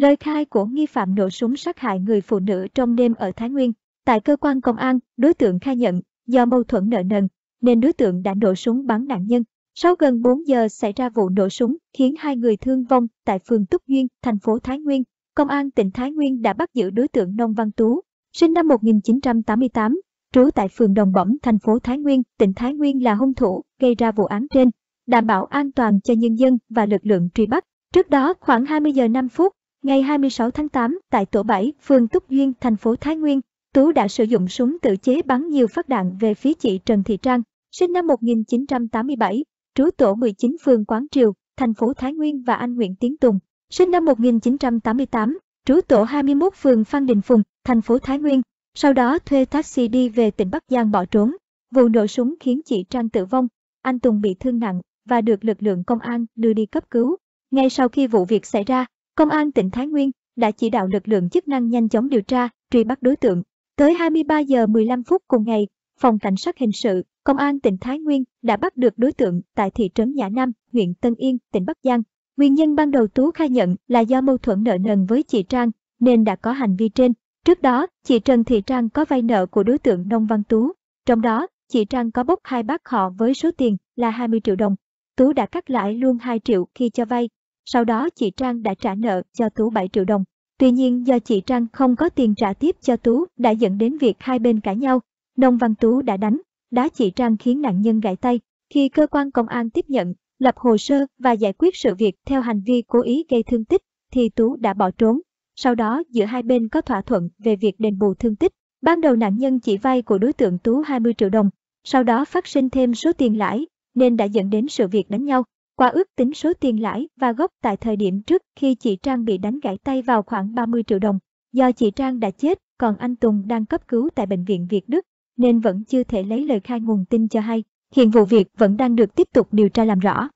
Lời khai của nghi phạm nổ súng sát hại người phụ nữ trong đêm ở Thái Nguyên. Tại cơ quan công an, đối tượng khai nhận, do mâu thuẫn nợ nần, nên đối tượng đã nổ súng bắn nạn nhân. Sau gần 4 giờ xảy ra vụ nổ súng khiến hai người thương vong tại phường Túc Duyên, thành phố Thái Nguyên. Công an tỉnh Thái Nguyên đã bắt giữ đối tượng Nông Văn Tú, sinh năm 1988, trú tại phường Đồng Bẩm, thành phố Thái Nguyên, tỉnh Thái Nguyên là hung thủ gây ra vụ án trên, đảm bảo an toàn cho nhân dân và lực lượng truy bắt. Trước đó khoảng 20 giờ 5 phút, Ngày 26 tháng 8, tại tổ 7, phường Túc Duyên, thành phố Thái Nguyên, Tú đã sử dụng súng tự chế bắn nhiều phát đạn về phía chị Trần Thị Trang, sinh năm 1987, trú tổ 19 phường Quán Triều, thành phố Thái Nguyên và anh Nguyễn Tiến Tùng, sinh năm 1988, trú tổ 21 phường Phan Đình Phùng, thành phố Thái Nguyên, sau đó thuê taxi đi về tỉnh Bắc Giang bỏ trốn. Vụ nổ súng khiến chị Trang tử vong, anh Tùng bị thương nặng và được lực lượng công an đưa đi cấp cứu. Ngay sau khi vụ việc xảy ra, Công an tỉnh Thái Nguyên đã chỉ đạo lực lượng chức năng nhanh chóng điều tra, truy bắt đối tượng. Tới 23 giờ 15 phút cùng ngày, Phòng Cảnh sát Hình sự, Công an tỉnh Thái Nguyên đã bắt được đối tượng tại thị trấn Nhã Nam, huyện Tân Yên, tỉnh Bắc Giang. Nguyên nhân ban đầu Tú khai nhận là do mâu thuẫn nợ nần với chị Trang, nên đã có hành vi trên. Trước đó, chị Trần Thị Trang có vay nợ của đối tượng Nông Văn Tú. Trong đó, chị Trang có bốc hai bác họ với số tiền là 20 triệu đồng. Tú đã cắt lãi luôn 2 triệu khi cho vay sau đó chị Trang đã trả nợ cho Tú 7 triệu đồng. Tuy nhiên do chị Trang không có tiền trả tiếp cho Tú đã dẫn đến việc hai bên cãi nhau. Nông Văn Tú đã đánh, đá chị Trang khiến nạn nhân gãy tay. Khi cơ quan công an tiếp nhận, lập hồ sơ và giải quyết sự việc theo hành vi cố ý gây thương tích, thì Tú đã bỏ trốn. Sau đó giữa hai bên có thỏa thuận về việc đền bù thương tích. Ban đầu nạn nhân chỉ vay của đối tượng Tú 20 triệu đồng, sau đó phát sinh thêm số tiền lãi, nên đã dẫn đến sự việc đánh nhau. Qua ước tính số tiền lãi và gốc tại thời điểm trước khi chị Trang bị đánh gãy tay vào khoảng 30 triệu đồng. Do chị Trang đã chết, còn anh Tùng đang cấp cứu tại Bệnh viện Việt Đức, nên vẫn chưa thể lấy lời khai nguồn tin cho hay. Hiện vụ việc vẫn đang được tiếp tục điều tra làm rõ.